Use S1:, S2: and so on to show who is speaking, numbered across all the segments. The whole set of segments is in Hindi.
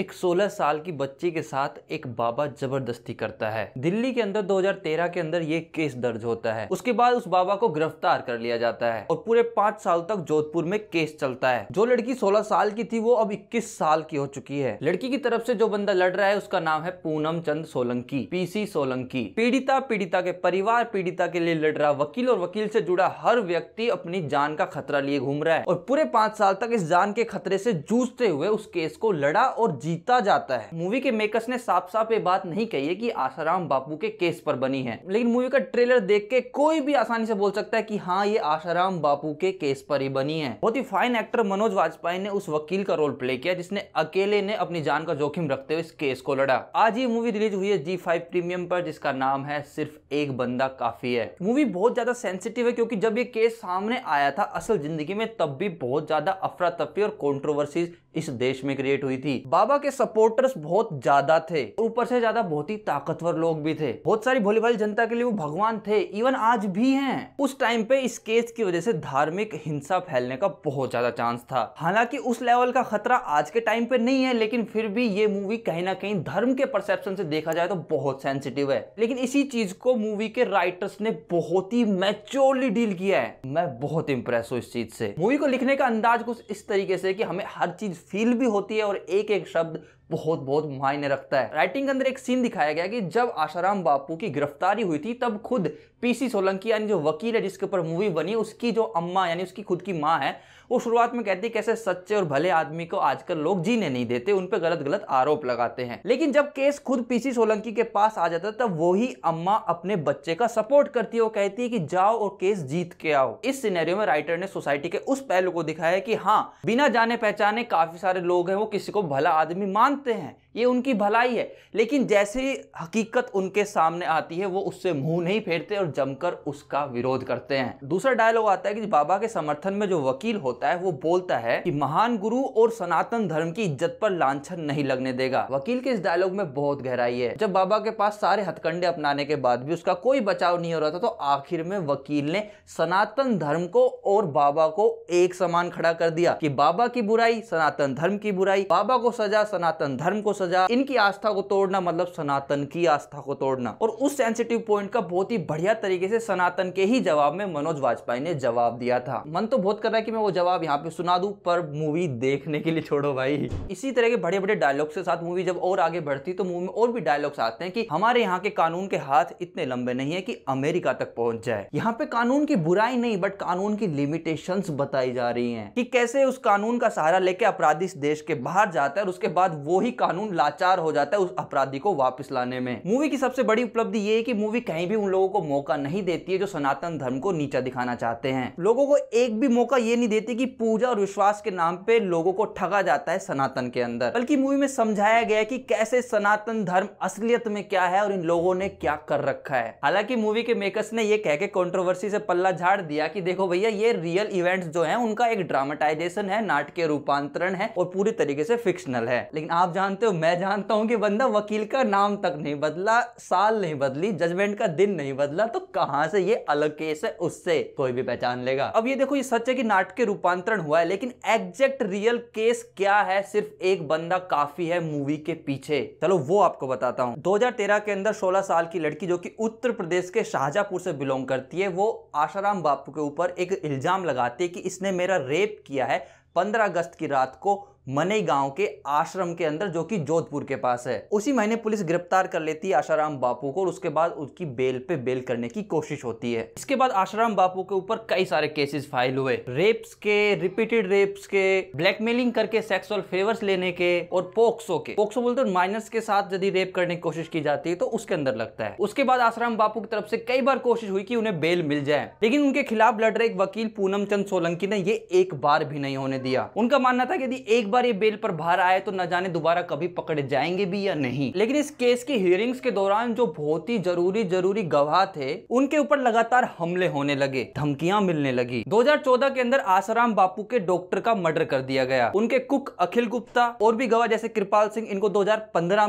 S1: एक 16 साल की बच्ची के साथ एक बाबा जबरदस्ती करता है दिल्ली के अंदर 2013 के अंदर ये केस दर्ज होता है उसके बाद उस बाबा को गिरफ्तार कर लिया जाता है और पूरे पांच साल तक जोधपुर में केस चलता है जो लड़की 16 साल की थी वो अब 21 साल की हो चुकी है लड़की की तरफ से जो बंदा लड़ रहा है उसका नाम है पूनम चंद सोलंकी पीसी सोलंकी पीड़िता पीड़िता के परिवार पीड़िता के लिए लड़ रहा वकील और वकील से जुड़ा हर व्यक्ति अपनी जान का खतरा लिए घूम रहा है और पूरे पांच साल तक इस जान के खतरे से जूझते हुए उस केस को लड़ा और जीता जाता है मूवी के मेकर्स ने साफ साफ ये बात नहीं कही है कि आसाराम बापू के केस पर बनी है लेकिन मूवी का ट्रेलर देख के कोई भी आसानी से बोल सकता है कि हाँ ये आसाराम बापू के केस पर ही बनी है बहुत ही फाइन एक्टर मनोज वाजपेयी ने उस वकील का रोल प्ले किया जिसने अकेले ने अपनी जान का जोखिम रखते हुए इस केस को लड़ा आज ये मूवी रिलीज हुई है जी फाइव प्रीमियम पर जिसका नाम है सिर्फ एक बंदा काफी है मूवी बहुत ज्यादा सेंसिटिव है क्योंकि जब ये केस सामने आया था असल जिंदगी में तब भी बहुत ज्यादा अफरा तफरी और कॉन्ट्रोवर्सीज इस देश में क्रिएट हुई थी बाबा बाबा के सपोर्टर्स बहुत ज्यादा थे ऊपर से ज्यादा बहुत ही ताकतवर लोग भी थे बहुत सारी भोली भाली जनता के लिए वो भगवान थे इवन आज भी हैं उस टाइम पे इस केस की वजह से धार्मिक हिंसा फैलने का बहुत ज्यादा चांस था हालांकि उस लेवल का खतरा आज के टाइम पे नहीं है लेकिन फिर भी ये मूवी कहीं ना कहीं धर्म के परसेप्शन से देखा जाए तो बहुत सेंसिटिव है लेकिन इसी चीज को मूवी के राइटर्स ने बहुत ही मेच्योरली डील किया है मैं बहुत इंप्रेस हूँ इस चीज से मूवी को लिखने का अंदाज कुछ इस तरीके से कि हमें हर चीज फील भी होती है और एक एक शब्द शब्द बहुत बहुत मायने रखता है राइटिंग के अंदर एक सीन दिखाया गया कि जब आशाराम बापू की गिरफ्तारी हुई थी तब खुद पीसी सोलंकी यानी जो वकील है जिसके ऊपर मूवी बनी उसकी जो अम्मा यानी उसकी खुद की माँ है वो शुरुआत में कहती है कैसे सच्चे और भले आदमी को आजकल लोग जीने नहीं देते उन पर गलत गलत आरोप लगाते हैं लेकिन जब केस खुद पीसी सोलंकी के पास आ जाता है तब वही अम्मा अपने बच्चे का सपोर्ट करती है वो कहती है कि जाओ और केस जीत के आओ इस सिनेरियो में राइटर ने सोसाइटी के उस पहलू को दिखाया है कि हाँ बिना जाने पहचाने काफी सारे लोग हैं वो किसी को भला आदमी मान मानते हैं ये उनकी भलाई है लेकिन जैसे ही हकीकत उनके सामने आती है वो उससे मुंह नहीं फेरते और जमकर उसका विरोध करते हैं दूसरा डायलॉग आता है कि बाबा के समर्थन में जो वकील होता है वो बोलता है कि महान गुरु और सनातन धर्म की इज्जत पर लाछन नहीं लगने देगा वकील के इस डायलॉग में बहुत गहराई है जब बाबा के पास सारे हथकंडे अपनाने के बाद भी उसका कोई बचाव नहीं हो रहा था तो आखिर में वकील ने सनातन धर्म को और बाबा को एक समान खड़ा कर दिया कि बाबा की बुराई सनातन धर्म की बुराई बाबा को सजा सनातन सनातन धर्म को सजा इनकी आस्था को तोड़ना मतलब सनातन की आस्था को तोड़ना और उस सेंसिटिव पॉइंट का बहुत ही बढ़िया तरीके से सनातन के ही जवाब में मनोज वाजपेयी ने जवाब दिया था मन तो बहुत कर रहा है की मैं वो जवाब यहाँ पे सुना दू पर मूवी देखने के लिए छोड़ो भाई इसी तरह के बड़े बड़े डायलॉग्स के साथ मूवी जब और आगे बढ़ती तो मूवी में और भी डायलॉग्स आते हैं कि हमारे यहाँ के कानून के हाथ इतने लंबे नहीं है कि अमेरिका तक पहुंच जाए यहाँ पे कानून की बुराई नहीं बट कानून की लिमिटेशन बताई जा रही है कि कैसे उस कानून का सहारा लेके अपराधी देश के बाहर जाता है और उसके बाद वो वो ही कानून लाचार हो जाता है उस अपराधी को वापस लाने में मूवी की सबसे बड़ी उपलब्धि ये है कि मूवी कहीं भी उन लोगों को मौका नहीं देती है जो सनातन धर्म को नीचा दिखाना चाहते हैं लोगों को एक भी मौका ये नहीं देती कि पूजा और विश्वास के नाम पे लोगों को ठगा जाता है सनातन के अंदर बल्कि मूवी में समझाया गया कि कैसे सनातन धर्म असलियत में क्या है और इन लोगों ने क्या कर रखा है हालांकि मूवी के मेकर्स ने यह कह के कॉन्ट्रोवर्सी से पल्ला झाड़ दिया कि देखो भैया ये रियल इवेंट जो है उनका एक ड्रामेटाइजेशन है नाटकीय रूपांतरण है और पूरी तरीके से फिक्शनल है लेकिन आप आप जानते हो मैं जानता हूं कि बंदा वकील का नाम तक नहीं बदला साल नहीं बदली जजमेंट का दिन नहीं बदला तो कहां से ये अलग केस है उससे कोई भी पहचान लेगा अब ये देखो ये सच है कि नाटक के रूपांतरण हुआ है लेकिन एग्जैक्ट रियल केस क्या है सिर्फ एक बंदा काफी है मूवी के पीछे चलो वो आपको बताता हूँ दो के अंदर सोलह साल की लड़की जो की उत्तर प्रदेश के शाहजहापुर से बिलोंग करती है वो आशाराम बापू के ऊपर एक इल्जाम लगाती है कि इसने मेरा रेप किया है 15 अगस्त की रात को मनई गांव के आश्रम के अंदर जो कि जोधपुर के पास है उसी महीने पुलिस गिरफ्तार कर लेती है आशाराम बापू को और उसके बाद उसकी बेल पे बेल करने की कोशिश होती है इसके बाद आशाराम बापू के ऊपर कई सारे केसेस फाइल हुए रेप्स के रिपीटेड रेप्स के ब्लैकमेलिंग करके सेक्सुअल फेवर्स लेने के और पोक्सो के पोक्सो बोलते माइनस के साथ यदि रेप करने की कोशिश की जाती है तो उसके अंदर लगता है उसके बाद आशाराम बापू की तरफ से कई बार कोशिश हुई की उन्हें बेल मिल जाए लेकिन उनके खिलाफ लड़ रहे एक वकील पूनम चंद सोलंकी ने ये एक बार भी नहीं होने दिया उनका मानना था यदि एक बार ये बेल पर बाहर आए तो न जाने दोबारा कभी पकड़े जाएंगे भी या नहीं लेकिन इस केस की हियरिंग्स के दौरान जो बहुत ही जरूरी जरूरी गवाह थे उनके ऊपर लगातार हमले होने लगे धमकियां मिलने लगी 2014 के अंदर आसाराम बापू के डॉक्टर का मर्डर कर दिया गया उनके कुक अखिल गुप्ता और भी गवाह जैसे कृपाल सिंह इनको दो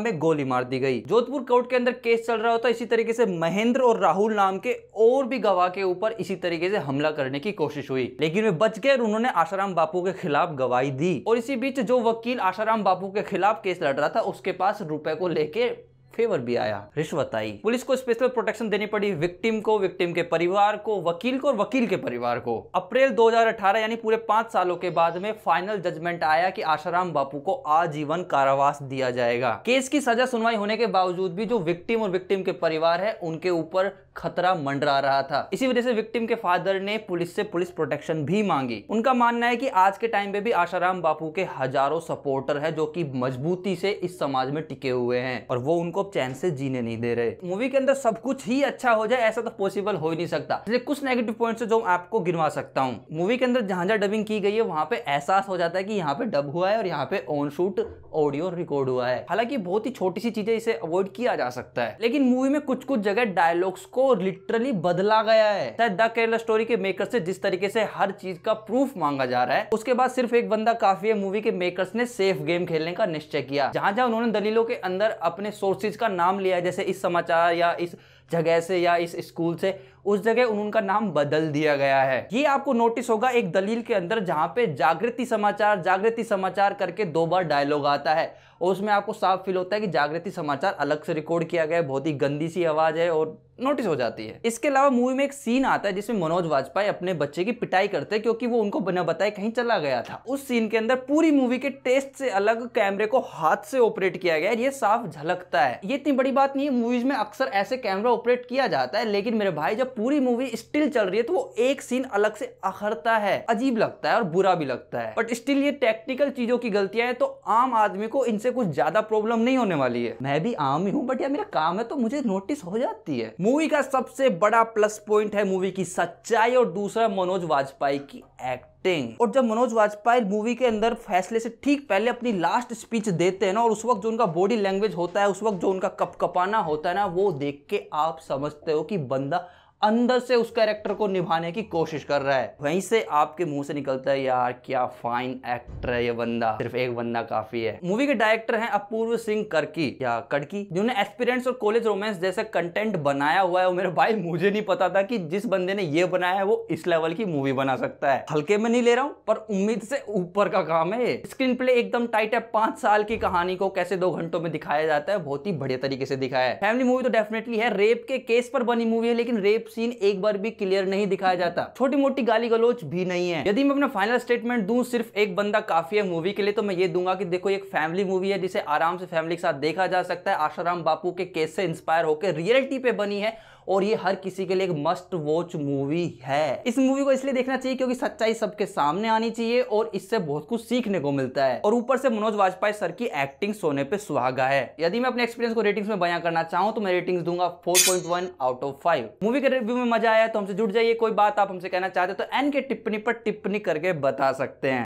S1: में गोली मार दी गई जोधपुर कोर्ट के अंदर केस चल रहा होता इसी तरीके से महेंद्र और राहुल नाम के और भी गवाह के ऊपर इसी तरीके से हमला करने की कोशिश हुई लेकिन वे बच गए और उन्होंने आसाराम बापू के खिलाफ गवाही दी और इसी बीच बीच जो वकील आशाराम बापू के खिलाफ केस लड़ रहा था उसके पास रुपए को लेके फेवर भी आया रिश्वत आई पुलिस को स्पेशल प्रोटेक्शन देनी पड़ी विक्टिम को विक्टिम के परिवार को वकील को और वकील के परिवार को अप्रैल 2018 यानी पूरे पांच सालों के बाद में फाइनल जजमेंट आया कि आशाराम बापू को आजीवन कारावास दिया जाएगा केस की सजा सुनवाई होने के बावजूद भी जो विक्टिम और विक्टिम के परिवार है उनके ऊपर खतरा मंडरा रहा था इसी वजह से विक्टिम के फादर ने पुलिस से पुलिस प्रोटेक्शन भी मांगी उनका मानना है कि आज के टाइम पे भी आशाराम बापू के हजारों सपोर्टर है जो कि मजबूती से इस समाज में टिके हुए हैं और वो उनको चैन से जीने नहीं दे रहे मूवी के अंदर सब कुछ ही अच्छा हो जाए ऐसा तो पॉसिबल हो ही नहीं सकता कुछ नेगेटिव पॉइंट जो आपको गिनवा सकता हूँ मूवी के अंदर जहां जहां डबिंग की गई है वहां पे एहसास हो जाता है कि यहाँ पे डब हुआ है और यहाँ पे ऑन शूट ऑडियो रिकॉर्ड हुआ है हालांकि बहुत ही छोटी सी चीजें इसे अवॉइड किया जा सकता है लेकिन मूवी में कुछ कुछ जगह डायलॉग्स को लिटरली बदला गया है शायद द केरला स्टोरी के मेकर से जिस तरीके से हर चीज का प्रूफ मांगा जा रहा है उसके बाद सिर्फ एक बंदा काफी है मूवी के मेकर्स ने सेफ गेम खेलने का निश्चय किया जहां जहां उन्होंने दलीलों के अंदर अपने सोर्सेज का नाम लिया जैसे इस समाचार या इस जगह से या इस स्कूल से उस जगह उनका नाम बदल दिया गया है ये आपको नोटिस होगा एक दलील के अंदर जहाँ पे जागृति समाचार जागृति समाचार करके दो बार डायलॉग आता है और उसमें आपको साफ फील होता है कि जागृति समाचार अलग से रिकॉर्ड किया गया है बहुत ही गंदी सी आवाज़ है और नोटिस हो जाती है इसके अलावा मूवी में एक सीन आता है जिसमें मनोज वाजपेयी अपने बच्चे की पिटाई करते हैं क्योंकि वो उनको बिना बताए कहीं चला गया था उस सीन के अंदर पूरी मूवी के टेस्ट से अलग कैमरे को हाथ से ऑपरेट किया गया है ये साफ झलकता है ये इतनी बड़ी बात नहीं है मूवीज में अक्सर ऐसे कैमरा ऑपरेट किया जाता है लेकिन मेरे भाई जब पूरी मूवी स्टिल चल रही है तो वो एक सीन अलग से अखरता है अजीब लगता है और बुरा भी लगता है बट स्टिल ये टेक्निकल चीजों की गलतियां हैं तो आम आदमी को इनसे कुछ ज्यादा प्रॉब्लम नहीं होने वाली है मैं भी आम ही हूँ बट यार मेरा काम है तो मुझे नोटिस हो जाती है मूवी का सबसे बड़ा प्लस पॉइंट है मूवी की सच्चाई और दूसरा मनोज वाजपेयी की एक्ट एक्टिंग और जब मनोज वाजपेयी मूवी के अंदर फैसले से ठीक पहले अपनी लास्ट स्पीच देते हैं ना और उस वक्त जो उनका बॉडी लैंग्वेज होता है उस वक्त जो उनका कपकपाना होता है ना वो देख के आप समझते हो कि बंदा अंदर से उस कैरेक्टर को निभाने की कोशिश कर रहा है वहीं से आपके मुंह से निकलता है यार क्या फाइन एक्टर है ये बंदा सिर्फ एक बंदा काफी है मूवी के डायरेक्टर हैं अपूर्व सिंह करकी या कड़की जिन्होंने एक्सपीरियंस और कॉलेज रोमांस जैसे कंटेंट बनाया हुआ है मेरे भाई मुझे नहीं पता था कि जिस बंदे ने ये बनाया है वो इस लेवल की मूवी बना सकता है हल्के में नहीं ले रहा हूँ पर उम्मीद से ऊपर का काम है ये स्क्रीन प्ले एकदम टाइट है पांच साल की कहानी को कैसे दो घंटों में दिखाया जाता है बहुत ही बढ़िया तरीके से दिखाया है फैमिली मूवी तो डेफिनेटली है रेप के केस पर बनी मूवी है लेकिन रेप सीन एक बार भी क्लियर नहीं दिखाया जाता छोटी मोटी गाली गलोच भी नहीं है यदि मैं अपना फाइनल स्टेटमेंट दूं सिर्फ एक बंदा काफी है मूवी के लिए तो मैं ये दूंगा कि देखो एक फैमिली मूवी है जिसे आराम से फैमिली के साथ देखा जा सकता है आशाराम बापू के केस से इंस्पायर होकर रियलिटी पे बनी है और ये हर किसी के लिए एक मस्ट वॉच मूवी है इस मूवी को इसलिए देखना चाहिए क्योंकि सच्चाई सबके सामने आनी चाहिए और इससे बहुत कुछ सीखने को मिलता है और ऊपर से मनोज वाजपेयी सर की एक्टिंग सोने पे सुहागा है यदि मैं अपने एक्सपीरियंस को रेटिंग्स में बयां करना चाहूँ तो मैं रेटिंग्स दूंगा four out of five movie के रिव्यू में मजा आया तो हमसे जुड़ जाइए कोई बात आप हमसे कहना चाहते हो तो एन के टिप्पणी पर टिप्पणी करके बता सकते हैं